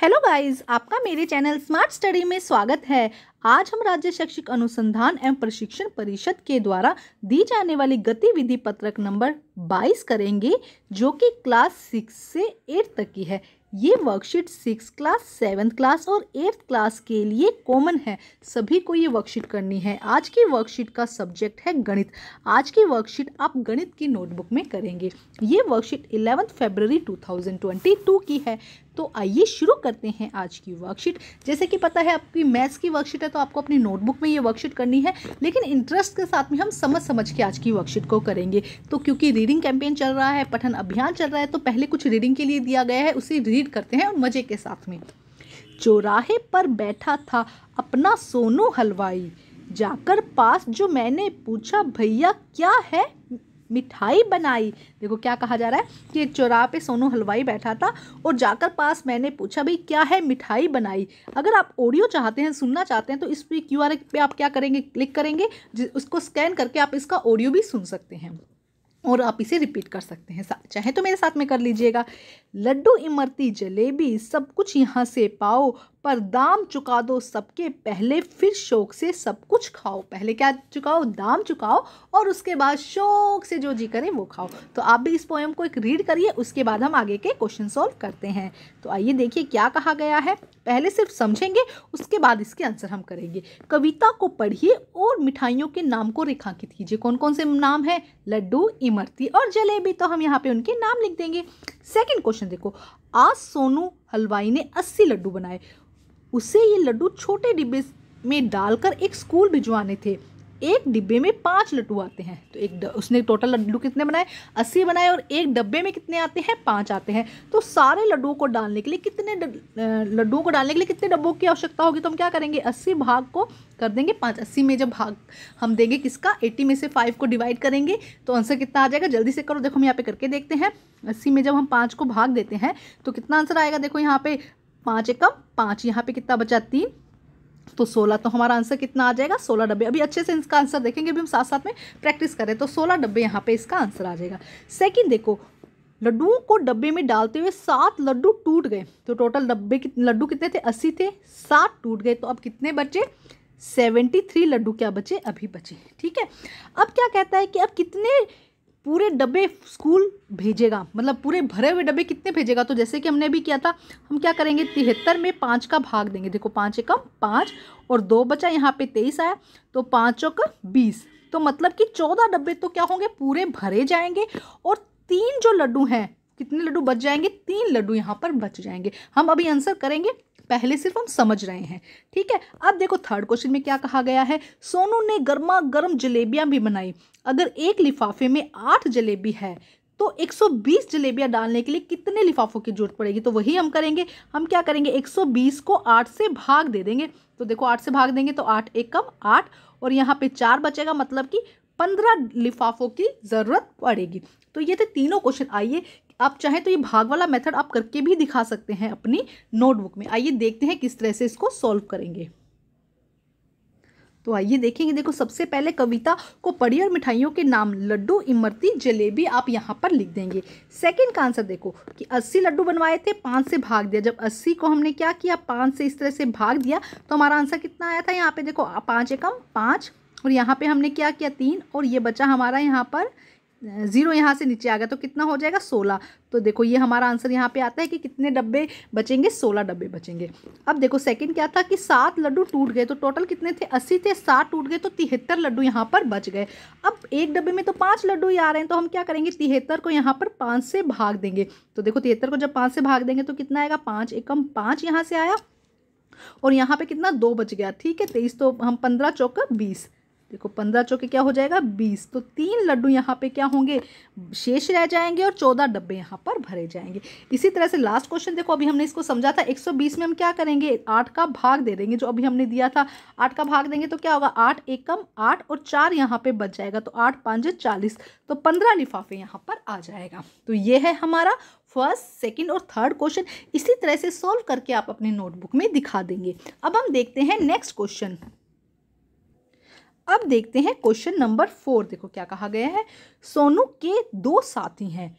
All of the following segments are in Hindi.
हेलो गाइस आपका मेरे चैनल स्मार्ट स्टडी में स्वागत है आज हम राज्य शैक्षिक अनुसंधान एवं प्रशिक्षण परिषद के द्वारा दी जाने वाली गतिविधि पत्रक नंबर 22 करेंगे जो कि क्लास सिक्स से एट तक की है ये worksheet six class seventh class और एट्थ क्लास के लिए कॉमन है सभी को ये वर्कशीट करनी है आज की वर्कशीट का सब्जेक्ट है गणित आज की वर्कशीट आप गणित की नोटबुक में करेंगे ये वर्कशीट इलेवंथ फेबररी 2022 की है तो आइए शुरू करते हैं आज की वर्कशीट जैसे कि पता है आपकी मैथ्स की वर्कशीट है तो आपको अपनी नोटबुक में ये वर्कशीट करनी है लेकिन इंटरेस्ट के साथ में हम समझ समझ के आज की वर्कशीट को करेंगे तो क्योंकि रीडिंग कैंपेन चल रहा है पठन अभियान चल रहा है तो पहले कुछ रीडिंग के लिए दिया गया है उसे रीड करते हैं और मज़े के साथ में चौराहे पर बैठा था अपना सोनू हलवाई जाकर पास जो मैंने पूछा भैया क्या है मिठाई बनाई देखो क्या कहा जा रहा है कि चौराह पे सोनू हलवाई बैठा था और जाकर पास मैंने पूछा भाई क्या है मिठाई बनाई अगर आप ऑडियो चाहते हैं सुनना चाहते हैं तो इस पर क्यू पे आप क्या करेंगे क्लिक करेंगे उसको स्कैन करके आप इसका ऑडियो भी सुन सकते हैं और आप इसे रिपीट कर सकते हैं चाहे तो मेरे साथ में कर लीजिएगा लड्डू इमरती जलेबी सब कुछ यहाँ से पाओ पर दाम चुका दो सबके पहले फिर शौक से सब कुछ खाओ पहले क्या चुकाओ दाम चुकाओ और उसके बाद शौक से जो जी करें वो खाओ तो आप भी इस पोएम को एक रीड करिए उसके बाद हम आगे के क्वेश्चन सॉल्व करते हैं तो आइए देखिए क्या कहा गया है पहले सिर्फ समझेंगे उसके बाद इसके आंसर हम करेंगे कविता को पढ़िए और मिठाइयों के नाम को रेखांकित कीजिए कौन कौन से नाम है लड्डू इमरती और जलेबी तो हम यहाँ पे उनके नाम लिख देंगे सेकंड क्वेश्चन देखो आज सोनू हलवाई ने अस्सी लड्डू बनाए उसे ये लड्डू छोटे डिब्बे में डालकर एक स्कूल भिजवाने थे एक डिब्बे में पाँच लड्डू आते हैं तो एक उसने टोटल लड्डू कितने बनाए अस्सी बनाए और एक डब्बे में कितने आते हैं पाँच आते हैं तो सारे लड्डुओं को डालने के लिए कितने लड्डुओं को डालने के लिए कितने डब्बों की आवश्यकता होगी तो हम क्या करेंगे अस्सी भाग को कर देंगे पाँच अस्सी में जब भाग हम देंगे किसका एट्टी में से फाइव को डिवाइड करेंगे तो आंसर कितना आ जाएगा जल्दी से करो देखो हम यहाँ पे करके देखते हैं अस्सी में जब हम पाँच को भाग देते हैं तो कितना आंसर आएगा देखो यहाँ पे पाँच एकम पाँच यहाँ पे कितना बचा तीन तो सोलह तो हमारा आंसर कितना आ जाएगा सोलह डब्बे अभी अच्छे से इसका आंसर देखेंगे अभी हम साथ साथ में प्रैक्टिस करें तो सोलह डब्बे यहाँ पे इसका आंसर आ जाएगा सेकंड देखो लड्डुओं को डब्बे में डालते हुए सात लड्डू टूट गए तो टोटल डब्बे लड्डू कितने थे अस्सी थे सात टूट गए तो अब कितने बचे सेवेंटी थ्री लड्डू क्या बचे अभी बचे ठीक है अब क्या कहता है कि अब कितने पूरे डब्बे स्कूल भेजेगा मतलब पूरे भरे हुए डब्बे कितने भेजेगा तो जैसे कि हमने अभी किया था हम क्या करेंगे तिहत्तर में पाँच का भाग देंगे देखो पाँच एकम पाँच और दो बचा यहाँ पे तेईस आया तो पाँचों का बीस तो मतलब कि चौदह डब्बे तो क्या होंगे पूरे भरे जाएंगे और तीन जो लड्डू हैं कितने लड्डू बच जाएंगे तीन लड्डू यहाँ पर बच जाएंगे हम अभी आंसर करेंगे पहले सिर्फ हम समझ रहे हैं ठीक है अब देखो थर्ड क्वेश्चन में क्या कहा गया है सोनू ने गर्मा गर्म जलेबियाँ भी बनाई अगर एक लिफाफे में आठ जलेबी है तो 120 जलेबियाँ डालने के लिए कितने लिफाफों की जरूरत पड़ेगी तो वही हम करेंगे हम क्या करेंगे 120 को 8 से भाग दे देंगे तो देखो 8 से भाग देंगे तो 8 एक कम 8 और यहाँ पे चार बचेगा मतलब कि पंद्रह लिफाफों की ज़रूरत पड़ेगी तो ये थे तीनों क्वेश्चन आइए आप चाहें तो ये भाग वाला मेथड आप करके भी दिखा सकते हैं अपनी नोटबुक में आइए देखते हैं किस तरह से इसको सॉल्व करेंगे तो आइए देखेंगे देखो सबसे पहले कविता को पढ़िए और मिठाइयों के नाम लड्डू इमरती जलेबी आप यहाँ पर लिख देंगे सेकंड का आंसर देखो कि 80 लड्डू बनवाए थे पाँच से भाग दिया जब 80 को हमने क्या किया पाँच से इस तरह से भाग दिया तो हमारा आंसर कितना आया था यहाँ पे देखो पाँच एकम पाँच और यहाँ पे हमने क्या किया तीन और ये बचा हमारा यहाँ पर ज़ीरो यहाँ से नीचे आ गया तो कितना हो जाएगा सोलह तो देखो ये हमारा आंसर यहाँ पे आता है कि कितने डब्बे बचेंगे सोलह डब्बे बचेंगे अब देखो सेकंड क्या था कि सात लड्डू टूट गए तो टोटल कितने थे अस्सी थे सात टूट गए तो तिहत्तर लड्डू यहाँ पर बच गए अब एक डब्बे में तो पाँच लड्डू ही आ रहे हैं तो हम क्या करेंगे तिहत्तर को यहाँ पर पाँच से भाग देंगे तो देखो तिहत्तर को जब पाँच से भाग देंगे तो कितना आएगा पाँच एकम पाँच यहाँ से आया और यहाँ पर कितना दो बच गया ठीक है तेईस तो हम पंद्रह चौका बीस देखो पंद्रह चौके क्या हो जाएगा बीस तो तीन लड्डू यहाँ पे क्या होंगे शेष रह जाएंगे और चौदह डब्बे यहाँ पर भरे जाएंगे इसी तरह से लास्ट क्वेश्चन देखो अभी हमने इसको समझा था एक सौ बीस में हम क्या करेंगे आठ का भाग दे देंगे जो अभी हमने दिया था आठ का भाग देंगे तो क्या होगा आठ एक कम आठ और चार यहाँ पे बच जाएगा तो आठ पाँच चालीस तो पंद्रह लिफाफे यहाँ पर आ जाएगा तो ये है हमारा फर्स्ट सेकेंड और थर्ड क्वेश्चन इसी तरह से सॉल्व करके आप अपने नोटबुक में दिखा देंगे अब हम देखते हैं नेक्स्ट क्वेश्चन अब देखते हैं क्वेश्चन नंबर फोर देखो क्या कहा गया है सोनू के दो साथी हैं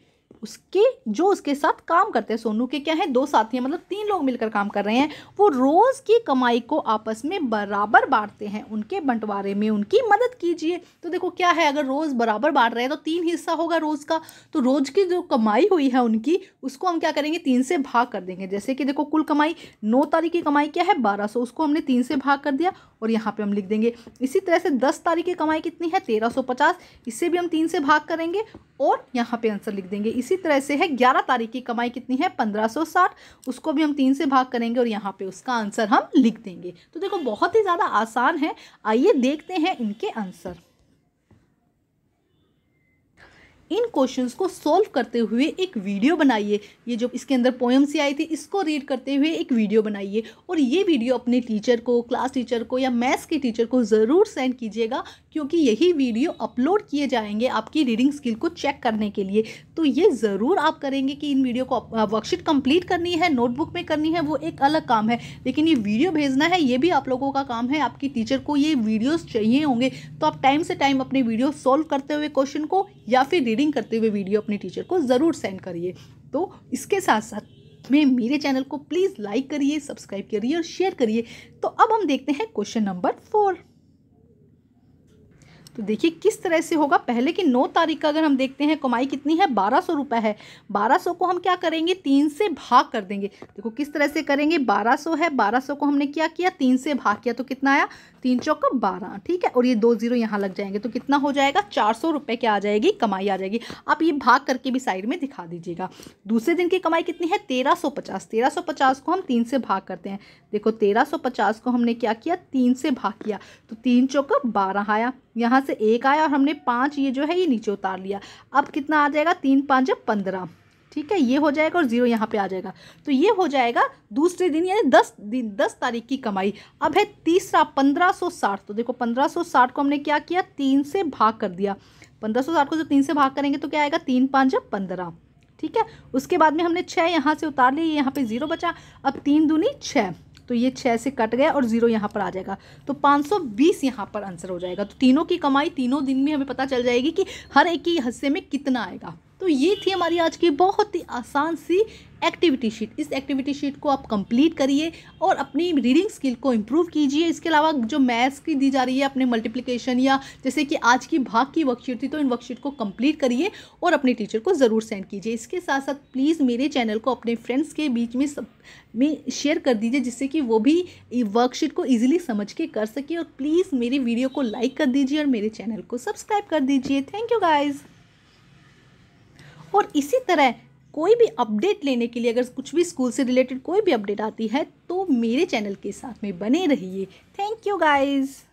उसके जो उसके साथ काम करते हैं सोनू के क्या हैं दो साथी हैं मतलब तीन लोग मिलकर काम कर रहे हैं वो रोज़ की कमाई को आपस में बराबर बांटते हैं उनके बंटवारे में उनकी मदद कीजिए तो देखो क्या है अगर रोज़ बराबर बांट रहे हैं तो तीन हिस्सा होगा रोज़ का तो रोज़ की जो कमाई हुई है उनकी उसको हम क्या करेंगे तीन से भाग कर देंगे जैसे कि देखो कुल कमाई नौ तारीख की कमाई क्या है बारह सौ उसको हमने तीन से भाग कर दिया और यहाँ पर हम लिख देंगे इसी तरह से दस तारीख की कमाई कितनी है तेरह सौ पचास इससे भी हम तीन से भाग करेंगे और यहाँ पे आंसर लिख देंगे इसी इसी तरह से है ग्यारह तारीख की कमाई कितनी है पंद्रह सौ साठ उसको भी हम तीन से भाग करेंगे और यहाँ पे उसका आंसर हम लिख देंगे तो देखो बहुत ही ज़्यादा आसान है आइए देखते हैं इनके आंसर इन क्वेश्चंस को सॉल्व करते हुए एक वीडियो बनाइए ये जो इसके अंदर पोएम्स आई थी इसको रीड करते हुए एक वीडियो बनाइए और ये वीडियो अपने टीचर को क्लास टीचर को या मैथ्स के टीचर को ज़रूर सेंड कीजिएगा क्योंकि यही वीडियो अपलोड किए जाएंगे आपकी रीडिंग स्किल को चेक करने के लिए तो ये ज़रूर आप करेंगे कि इन वीडियो को वर्कशीट कंप्लीट करनी है नोटबुक में करनी है वो एक अलग काम है लेकिन ये वीडियो भेजना है ये भी आप लोगों का काम है आपकी टीचर को ये वीडियोज़ चाहिए होंगे तो आप टाइम से टाइम अपने वीडियो सॉल्व करते हुए क्वेश्चन को या फिर रीडिंग रीडिंग करते हुए वीडियो अपने टीचर को ज़रूर सेंड करिए तो इसके साथ साथ में मेरे चैनल को प्लीज़ लाइक करिए सब्सक्राइब करिए और शेयर करिए तो अब हम देखते हैं क्वेश्चन नंबर फोर तो देखिए किस तरह से होगा पहले की नौ तारीख का अगर हम देखते हैं कमाई कितनी है बारह सौ रुपये है बारह सौ को हम क्या करेंगे तीन से भाग कर देंगे देखो किस तरह से करेंगे बारह सौ है बारह सौ को हमने क्या किया तीन से भाग किया तो कितना आया तीन चौका बारह ठीक है और ये दो जीरो यहाँ लग जाएंगे तो कितना हो जाएगा चार सौ रुपये क्या आ जाएगी कमाई आ जाएगी आप ये भाग करके भी साइड में दिखा दीजिएगा दूसरे दिन की कमाई कितनी है तेरह सौ पचास तेरह सौ पचास को हम तीन से भाग करते हैं देखो तेरह सौ पचास को हमने क्या किया तीन से भाग किया तो तीन चौका बारह आया यहाँ यहाँ से एक आया और हमने पाँच ये जो है ये नीचे उतार लिया अब कितना आ जाएगा तीन पाँच पंद्रह ठीक है ये हो जाएगा और ज़ीरो यहाँ पे आ जाएगा तो ये हो जाएगा दूसरे दिन यानी दस दिन दस तारीख की कमाई अब है तीसरा पंद्रह सौ साठ तो देखो पंद्रह सौ साठ को हमने क्या किया तीन से भाग कर दिया पंद्रह सौ साठ को जब तीन से भाग करेंगे तो क्या आएगा तीन पाँच पंद्रह ठीक है उसके बाद में हमने छः यहाँ से उतार लिए यहाँ पर ज़ीरो बचा अब तीन दूनी छः तो ये छः से कट गया और ज़ीरो यहाँ पर आ जाएगा तो 520 यहाँ पर आंसर हो जाएगा तो तीनों की कमाई तीनों दिन में हमें पता चल जाएगी कि हर एक ही हिस्से में कितना आएगा तो ये थी हमारी आज की बहुत ही आसान सी एक्टिविटी शीट इस एक्टिविटी शीट को आप कंप्लीट करिए और अपनी रीडिंग स्किल को इम्प्रूव कीजिए इसके अलावा जो मैथ्स की दी जा रही है अपने मल्टीप्लिकेशन या जैसे कि आज की भाग की वर्कशीट थी तो इन वर्कशीट को कंप्लीट करिए और अपने टीचर को ज़रूर सेंड कीजिए इसके साथ साथ प्लीज़ मेरे चैनल को अपने फ्रेंड्स के बीच में सब में शेयर कर दीजिए जिससे कि वो भी वर्कशीट को ईजिली समझ के कर सके और प्लीज़ मेरी वीडियो को लाइक कर दीजिए और मेरे चैनल को सब्सक्राइब कर दीजिए थैंक यू गाइज़ और इसी तरह कोई भी अपडेट लेने के लिए अगर कुछ भी स्कूल से रिलेटेड कोई भी अपडेट आती है तो मेरे चैनल के साथ में बने रहिए थैंक यू गाइज़